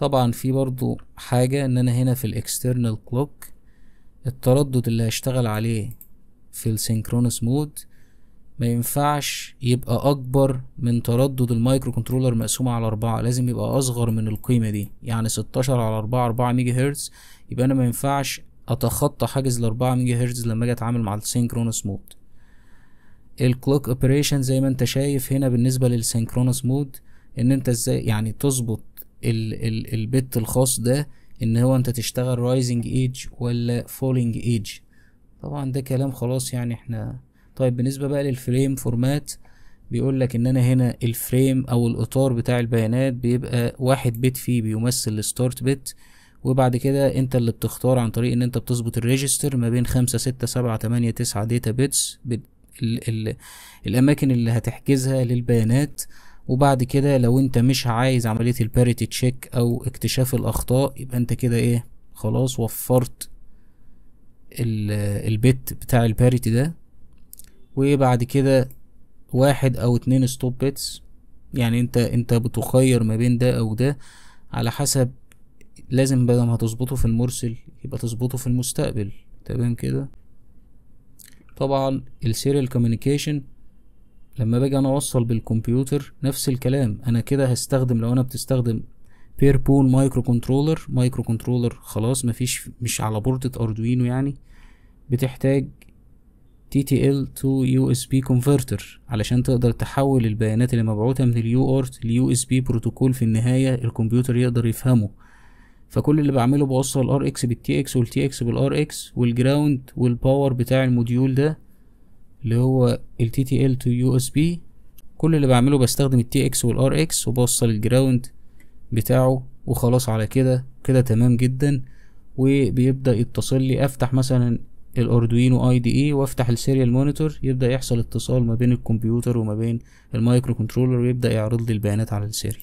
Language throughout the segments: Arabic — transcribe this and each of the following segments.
طبعا في برضو حاجة ان انا هنا في الاكسترنال كلوك التردد اللي هشتغل عليه في السينكرونس مود ما ينفعش يبقى اكبر من تردد المايكرو كنترولر مقسومة على أربعة لازم يبقى اصغر من القيمة دي يعني ستاشر على أربعة أربعة ميجا هرتز يبقى انا ما ينفعش اتخطى حاجز الأربعة ميجا هرتز لما اجي اتعامل مع السينكرونس مود الكلوك اوبريشن زي ما انت شايف هنا بالنسبة للسينكرونس مود ان انت ازاي يعني تظبط ال ال البت الخاص ده ان هو انت تشتغل رايزنج ايج ولا فولينج ايج طبعا ده كلام خلاص يعني احنا طيب بالنسبه بقى للفريم فورمات بيقول لك ان انا هنا الفريم او الاطار بتاع البيانات بيبقى واحد بت فيه بيمثل الستارت بت وبعد كده انت اللي بتختار عن طريق ان انت بتظبط الريجستر ما بين خمسة ستة سبعة تمانية تسعة داتا بيتس ال ال الاماكن اللي هتحجزها للبيانات وبعد كده لو انت مش عايز عملية الباريتي تشيك او اكتشاف الاخطاء يبقى انت كده ايه خلاص وفرت البت بتاع الباريتي ده وبعد كده واحد او اتنين ستوب بيتس يعني انت انت بتخير ما بين ده او ده على حسب لازم بدل ما هتظبطه في المرسل يبقى تظبطه في المستقبل تمام كده طبعا السيريال كوميونيكيشن لما باجي انا اوصل بالكمبيوتر نفس الكلام انا كده هستخدم لو انا بتستخدم بير بول مايكرو كنترولر مايكرو كنترولر خلاص مفيش مش على بوردة اردوينو يعني بتحتاج تي تي ال تو يو اس بي كونفرتر علشان تقدر تحول البيانات اللي مبعوثة من اليو ارت ليو اس بي بروتوكول في النهاية الكمبيوتر يقدر يفهمه فكل اللي بعمله بوصل الار اكس بالتي اكس والتي اكس بالار اكس والجراوند والباور بتاع الموديول ده اللي هو ال TTL to USB كل اللي بعمله بستخدم ال TX وال RX وبوصل الجراوند بتاعه وخلاص على كده كده تمام جدا وبيبدأ يتصل لي افتح مثلا الاردوينو اي دي اي وافتح السيريال مونيتور يبدا يحصل اتصال ما بين الكمبيوتر وما بين المايكرو كنترولر ويبدا يعرض لي البيانات على السيريال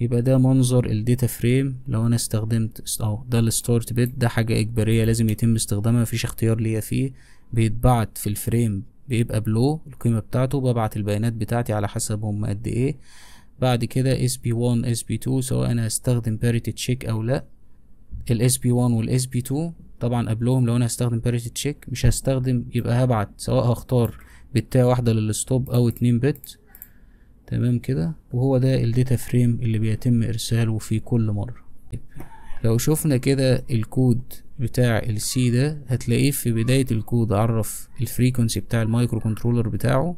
يبقى ده منظر الداتا فريم لو انا استخدمت اهو ده الستارت بيت ده حاجه اجباريه لازم يتم استخدامها مفيش اختيار ليا فيه بيتبعت في الفريم بيبقى بلو القيمة بتاعته ببعت البيانات بتاعتي على حسب هم قد ايه بعد كده sp1 sp2 سواء انا هستخدم parity check او لا ال sp1 وال sp2 طبعا قبلهم لو انا هستخدم parity check مش هستخدم يبقى هبعت سواء هختار بتاع واحدة للستوب او اتنين بت تمام كده وهو ده الداتا فريم اللي بيتم ارساله في كل مرة لو شفنا كده الكود بتاع السي ده هتلاقيه في بداية الكود عرف الفريكونسي بتاع المايكرو كنترولر بتاعه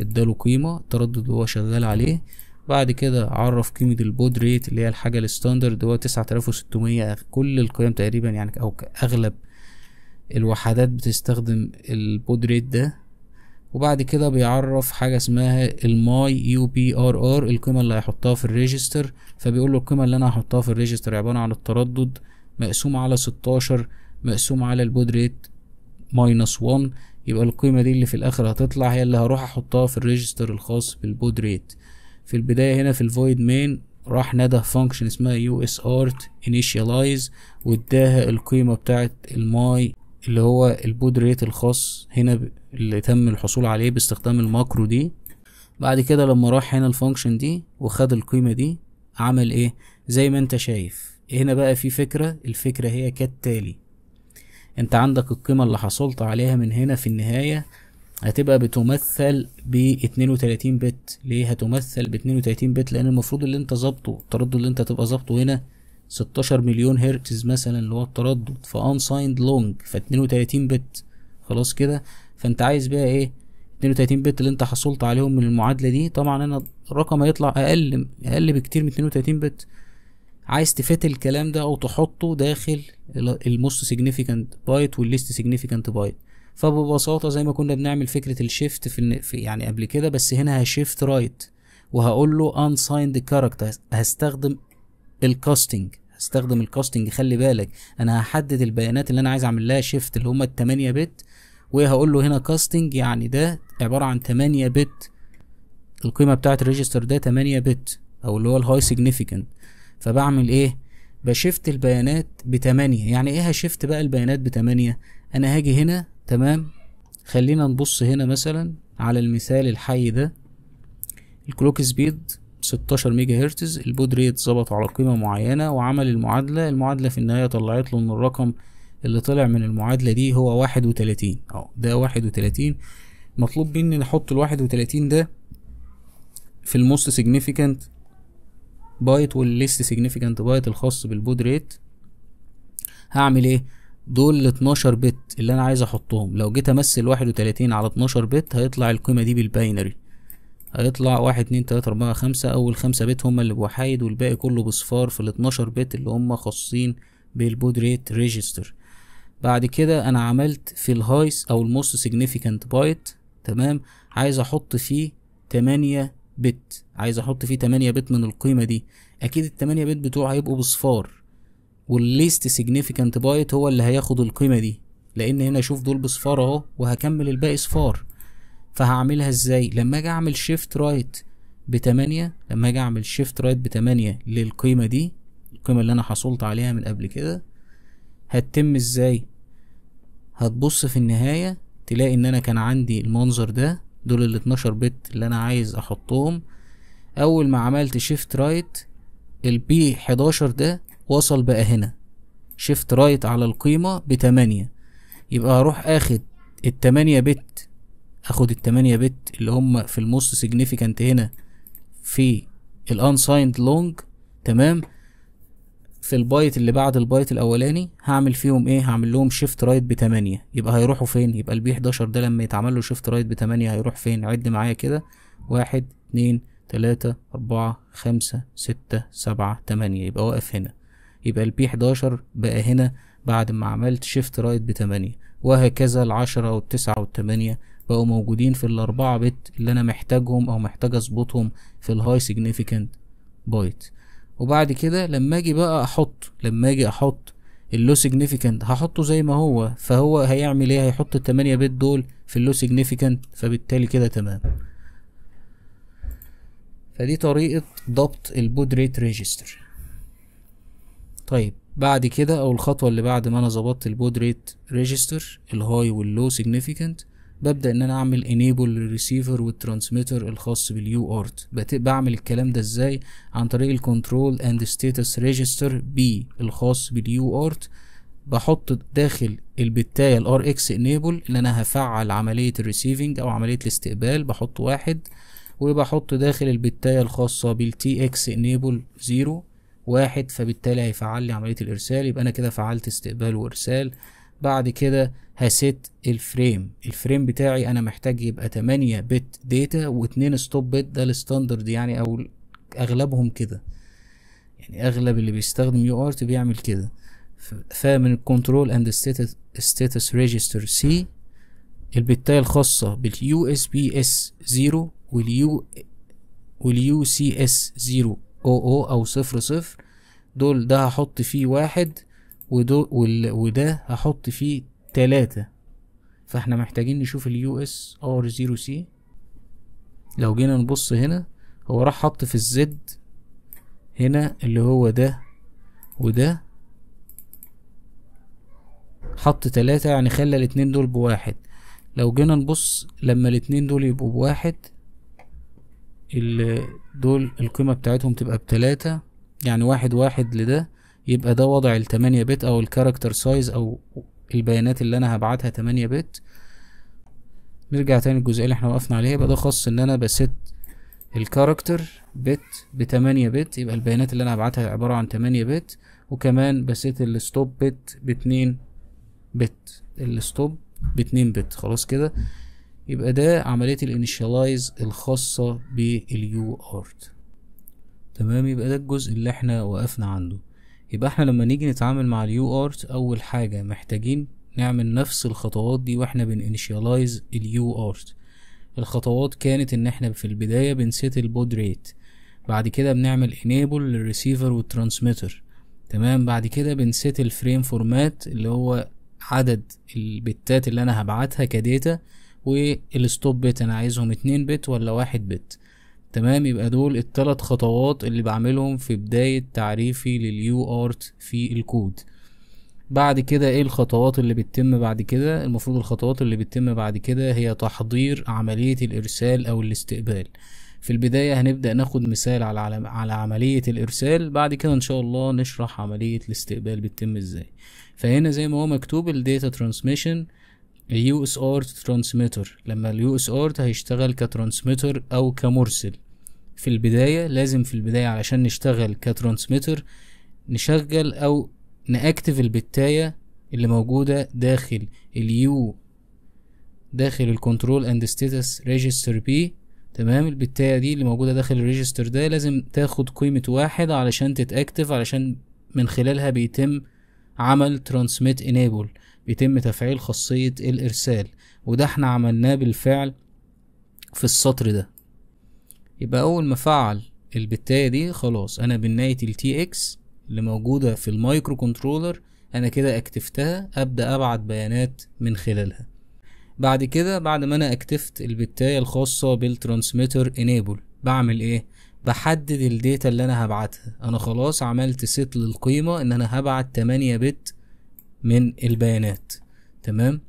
اداله قيمة التردد اللي هو شغال عليه بعد كده عرف قيمة البود ريت اللي هي الحاجة الستاندرد هو تسعة تلاف وستمية كل القيم تقريبا يعني أو أغلب الوحدات بتستخدم البود ريت ده وبعد كده بيعرف حاجة اسمها الماي يو بي ار ار القيمة اللي هيحطها في الريجستر فبيقول له القيمة اللي انا هحطها في الريجستر عبارة عن التردد مقسوم على ستاشر مقسوم على البود ريت ماينس وان يبقى القيمة دي اللي في الآخر هتطلع هي اللي هروح أحطها في الريجستر الخاص بالبود ريت في البداية هنا في الفويد مين راح ندى فانكشن اسمها يو اس ارت انيشيالايز واداها القيمة بتاعت الماي اللي هو البود ريت الخاص هنا اللي تم الحصول عليه باستخدام الماكرو دي بعد كده لما راح هنا الفانكشن دي وخد القيمة دي عمل ايه زي ما انت شايف هنا بقى في فكرة الفكرة هي كالتالي انت عندك القيمة اللي حصلت عليها من هنا في النهاية هتبقى بتمثل ب 32 بت ليه هتمثل ب 32 بت لان المفروض اللي انت ظبطه التردد اللي انت تبقى ظبطه هنا 16 مليون هرتز مثلا اللي هو التردد سايند لونج ف 32 بت خلاص كده فانت عايز بقى ايه 32 بت اللي انت حصلت عليهم من المعادله دي طبعا انا الرقم هيطلع اقل اقل بكتير من 32 بت عايز تفت الكلام ده او تحطه داخل الموست سيجنيفيكانت بايت والليست سيجنيفيكانت بايت فببساطه زي ما كنا بنعمل فكره الشيفت في يعني قبل كده بس هنا هشيفت رايت وهقول له unsigned characters هستخدم الكاستنج هستخدم الكاستنج خلي بالك انا هحدد البيانات اللي انا عايز اعمل لها شيفت اللي هما ال 8 بت وهقول له هنا كاستنج يعني ده عباره عن 8 بت القيمه بتاعه الريجستر ده 8 بت او اللي هو الهاي سيجنيفيكانت فبعمل ايه بشيفت البيانات ب 8 يعني ايه هشيفت بقى البيانات ب 8 انا هاجي هنا تمام خلينا نبص هنا مثلا على المثال الحي ده الكلوك سبيد 16 ميجا هرتز البود ريت ظبطه على قيمة معينة وعمل المعادلة المعادلة في النهاية طلعت له ان الرقم اللي طلع من المعادلة دي هو واحد وتلاتين اهو ده واحد وتلاتين مطلوب مني نحط الواحد وتلاتين ده في الموست سيجنيفيكانت بايت والليست سيجنيفيكانت بايت الخاص بالبود ريت هعمل ايه دول ال 12 بت اللي انا عايز احطهم لو جيت امثل 31 على 12 بت هيطلع القيمه دي بالباينري هيطلع واحد اتنين تلاتة أربعة خمسة أول خمسة بت هما اللي بوحايد والباقي كله بصفار في الاتناشر بت اللي هما خاصين بالبود ريت ريجستر بعد كده أنا عملت في الهايس أو الموست سيجنيفيكانت بايت تمام عايز أحط فيه تمانية بت عايز أحط فيه تمانية بت من القيمة دي أكيد التمانية بت بتوع هيبقوا بصفار والليست سيجنيفيكانت بايت هو اللي هياخد القيمة دي لأن هنا شوف دول بصفار أهو وهكمل الباقي صفار فهعملها ازاي لما اجي اعمل شيفت رايت بتمانية لما اجي اعمل شيفت رايت بتمانية للقيمة دي القيمة اللي انا حصلت عليها من قبل كده هتتم ازاي هتبص في النهاية تلاقي ان انا كان عندي المنظر ده دول ال 12 بت اللي انا عايز احطهم اول ما عملت شيفت رايت البي 11 ده وصل بقى هنا شيفت رايت على القيمة بتمانية يبقى هروح اخد التمانية بت هاخد التمانية بت اللي هم في الموست سيجنيفيكانت هنا في الانسايند لونج تمام في البايت اللي بعد البايت الاولاني هعمل فيهم ايه هعمل لهم شيفت رايت بتمانية يبقى هيروحوا فين يبقى البي 11 ده لما يتعمل له شيفت رايت بتمانية هيروح فين عد معايا كده واحد اتنين تلاتة أربعة خمسة ستة سبعة تمانية يبقى واقف هنا يبقى البي 11 بقى هنا بعد ما عملت شيفت رايت بتمانية وهكذا العشرة والتسعة والتمانية بقوا موجودين في الأربعة بت اللي أنا محتاجهم أو محتاج أظبطهم في الهاي سيجنيفيكانت بايت وبعد كده لما أجي بقى أحط لما أجي أحط اللو سيجنيفيكانت هحطه زي ما هو فهو هيعمل ايه هيحط التمانية بت دول في اللو سيجنيفيكانت فبالتالي كده تمام فدي طريقة ضبط البود ريت ريجستر طيب بعد كده او الخطوة اللي بعد ما انا ظبطت البود ريت ريجستر الهاي واللو سيجنيفيكانت ببدأ ان انا اعمل انيبل للريسيفر والترانسميتر الخاص باليو ارت بعمل الكلام ده ازاي عن طريق الكنترول اند ستاتس ريجستر بي الخاص باليو ارت بحط داخل البتاية الار اكس انيبل ان انا هفعل عملية الريسيفنج او عملية الاستقبال بحط واحد وبحط داخل البتاية الخاصة بالتي اكس انيبل زيرو واحد فبالتالي هيفعل لي عملية الارسال يبقى انا كده فعلت استقبال وارسال بعد كده هست الفريم الفريم بتاعي انا محتاج يبقى 8 بت داتا و2 ستوب بت ده الستاندرد يعني او اغلبهم كده يعني اغلب اللي بيستخدم يو ارت بيعمل كده فمن الكنترول اند ستاتس ريجستر سي البتاية الخاصة باليو اس بي اس زيرو واليو واليو سي اس زيرو او او او صفر صفر دول ده هحط فيه واحد وده, وده هحط فيه تلاتة فاحنا محتاجين نشوف اليو اس ار زيرو سي لو جينا نبص هنا هو راح حط في الزد هنا اللي هو ده وده حط تلاتة يعني خلى الاتنين دول بواحد لو جينا نبص لما الاتنين دول يبقوا بواحد دول القيمة بتاعتهم تبقى بتلاتة يعني واحد واحد لده يبقى ده وضع ال 8 بت او الكاركتر سايز او البيانات اللي انا هبعتها 8 بت نرجع تاني للجزئيه اللي احنا وقفنا عليها يبقى ده خاص ان انا بست الكاركتر بت ب 8 بت يبقى البيانات اللي انا هبعتها عباره عن 8 بت وكمان بسيت الستوب بت ب 2 بت الستوب ب 2 بت خلاص كده يبقى ده عمليه الانيشاليز الخاصه باليو ارت تمام يبقى ده الجزء اللي احنا وقفنا عنده يبقى احنا لما نيجي نتعامل مع اليو ارت اول حاجة محتاجين نعمل نفس الخطوات دي واحنا بننشيلايز اليو ارت الخطوات كانت ان احنا في البداية بنسيت البود ريت بعد كده بنعمل انيبل للريسيفر والترانسميتر تمام بعد كده بنسيت الفريم فورمات اللي هو عدد البتات اللي انا هبعتها كداتا والستوب بت انا عايزهم اتنين بت ولا واحد بت تمام يبقى دول التلات خطوات اللي بعملهم في بداية تعريفي لليو ارت في الكود بعد كده ايه الخطوات اللي بتتم بعد كده المفروض الخطوات اللي بتتم بعد كده هي تحضير عملية الارسال او الاستقبال في البداية هنبدأ ناخد مثال على على عملية الإرسال بعد كده إن شاء الله نشرح عملية الاستقبال بتتم إزاي فهنا زي ما هو مكتوب ال Data Transmission اليو اس اور ترانسميتر لما اليو اس اور هيشتغل كترانسميتر او كمرسل في البداية لازم في البداية علشان نشتغل كترانسميتر نشغل او نأكتف البتاية اللي موجودة داخل اليو داخل الكنترول اند ستيتس ريجستر بي تمام البتاية دي اللي موجودة داخل الريجستر ده لازم تاخد قيمة واحد علشان تتأكتف علشان من خلالها بيتم عمل ترانسميت انيبل يتم تفعيل خاصية الإرسال وده احنا عملناه بالفعل في السطر ده يبقى أول ما فعل البتاية دي خلاص أنا بناية ال TX اللي موجودة في المايكرو كنترولر أنا كده أكتفتها أبدأ أبعت بيانات من خلالها بعد كده بعد ما أنا أكتفت البتاية الخاصة بالترانسميتر انيبل بعمل إيه؟ بحدد الداتا اللي أنا هبعتها أنا خلاص عملت سيت للقيمة إن أنا هبعت 8 بت من البيانات تمام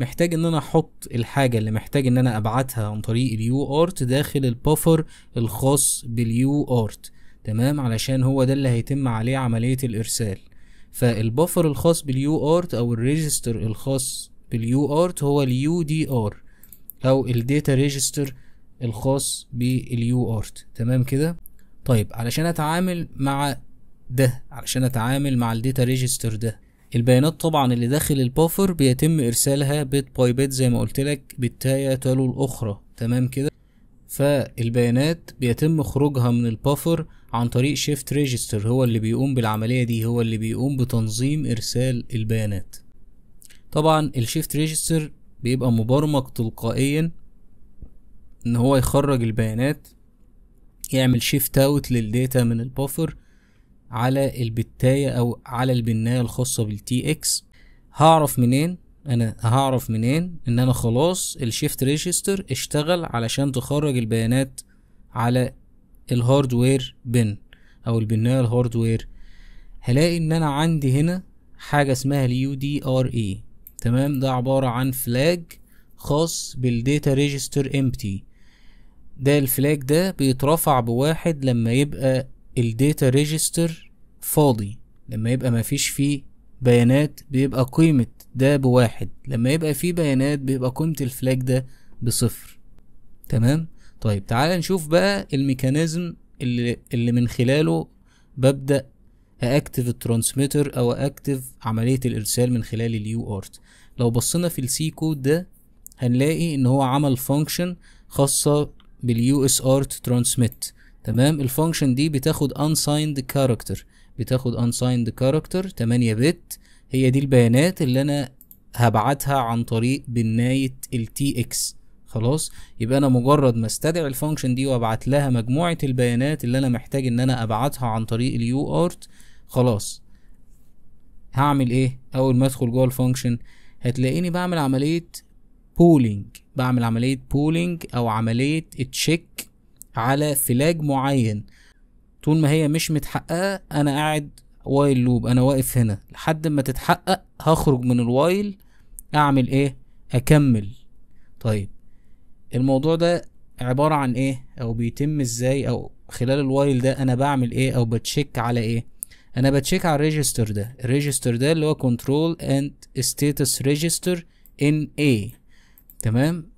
محتاج ان انا احط الحاجة اللي محتاج ان انا ابعتها عن طريق اليو ارت داخل البفر الخاص باليو ارت تمام علشان هو ده اللي هيتم عليه عملية الارسال فالبفر الخاص باليو ارت او الريجستر الخاص باليو ارت هو اليو دي ار او الديتا ريجستر الخاص باليو ارت تمام كده طيب علشان اتعامل مع ده علشان اتعامل مع الديتا ريجستر ده البيانات طبعا اللي داخل البوفر بيتم ارسالها بت باي بت زي ما قلت لك بالتاية تلو الاخرى تمام كده فالبيانات بيتم خروجها من البافر عن طريق شيفت ريجستر هو اللي بيقوم بالعملية دي هو اللي بيقوم بتنظيم إرسال البيانات طبعا الشيفت ريجستر بيبقى مبرمج تلقائيا ان هو يخرج البيانات يعمل شيفت اوت للداتا من البافر على البتاية او على البناية الخاصة بالتي اكس هعرف منين انا هعرف منين ان انا خلاص الشيفت ريجستر اشتغل علشان تخرج البيانات على الهاردوير بن او البناية الهاردوير هلاقي ان انا عندي هنا حاجة اسمها اليو دي ار اي تمام ده عبارة عن فلاج خاص بالديتا ريجستر امبتي ده الفلاج ده بيترفع بواحد لما يبقى الديتا ريجستر فاضي لما يبقى مفيش فيه بيانات بيبقى قيمة ده بواحد لما يبقى فيه بيانات بيبقى قيمة الفلاج ده بصفر تمام طيب تعال نشوف بقى الميكانيزم اللي, اللي من خلاله ببدأ اكتف الترانسميتر او اكتف عملية الارسال من خلال اليو ارت لو بصينا في السي كود ده هنلاقي ان هو عمل فانكشن خاصة باليو اس ارت ترانسميت تمام الفانكشن دي بتاخد unsigned character بتاخد unsigned character 8 بت هي دي البيانات اللي انا هبعتها عن طريق بناية ال tx خلاص يبقى انا مجرد ما استدعي الفانكشن دي وابعت لها مجموعة البيانات اللي انا محتاج ان انا ابعتها عن طريق ال uart خلاص هعمل ايه اول ما ادخل جوه الفانكشن هتلاقيني بعمل عملية بولينج بعمل عملية بولينج او عملية تشيك على فلاج معين طول ما هي مش متحققه انا قاعد وايل لوب انا واقف هنا لحد ما تتحقق هخرج من الوايل اعمل ايه اكمل طيب الموضوع ده عبارة عن ايه او بيتم ازاي او خلال الوايل ده انا بعمل ايه او بتشيك على ايه انا بتشيك على الريجستر ده الريجستر ده اللي هو كنترول اند ستاتس ريجستر ان ايه تمام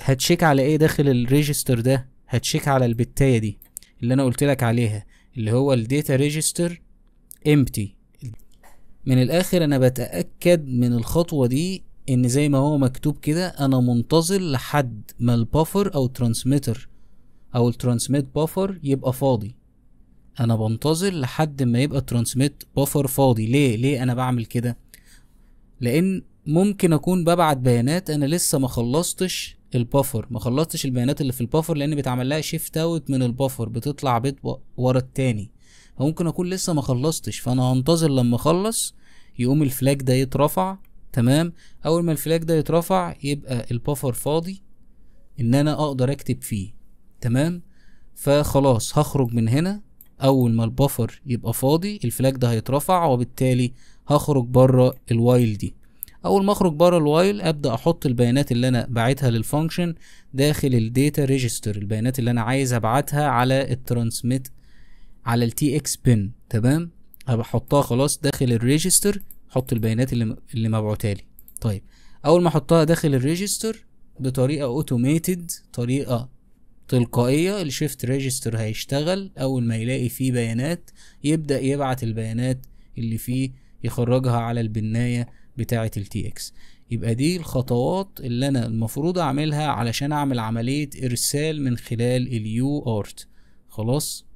هتشيك على ايه داخل الريجستر ده هتشيك على البتايه دي اللي انا قلت لك عليها اللي هو الديتا ريجستر امبتي من الاخر انا بتاكد من الخطوه دي ان زي ما هو مكتوب كده انا منتظر لحد ما البافر او الترانسميتر او الترانسميت بافر يبقى فاضي انا بنتظر لحد ما يبقى الترانسميت بافر فاضي ليه ليه انا بعمل كده لان ممكن اكون ببعت بيانات انا لسه ما خلصتش البافر ما خلصتش البيانات اللي في البافر لان بيتعمل لها شيفت اوت من البافر بتطلع بيت ورا التاني فممكن اكون لسه ما خلصتش فانا هنتظر لما اخلص يقوم الفلاج ده يترفع تمام اول ما الفلاج ده يترفع يبقى البافر فاضي ان انا اقدر اكتب فيه تمام فخلاص هخرج من هنا اول ما البافر يبقى فاضي الفلاج ده هيترفع وبالتالي هخرج بره الوايل دي اول ما اخرج بره الوايل ابدا احط البيانات اللي انا باعتها للفانكشن داخل الداتا ريجستر البيانات اللي انا عايز ابعتها على الترانسميت على التي اكس بن تمام هبحطها خلاص داخل الريجستر احط البيانات اللي اللي مبعوتها لي طيب اول ما احطها داخل الريجستر بطريقه اوتوميتد طريقه تلقائيه الشيفت ريجستر هيشتغل اول ما يلاقي فيه بيانات يبدا يبعت البيانات اللي فيه يخرجها على البنايه بتاعه التي اكس يبقى دي الخطوات اللي انا المفروض اعملها علشان اعمل عمليه ارسال من خلال اليو ارت خلاص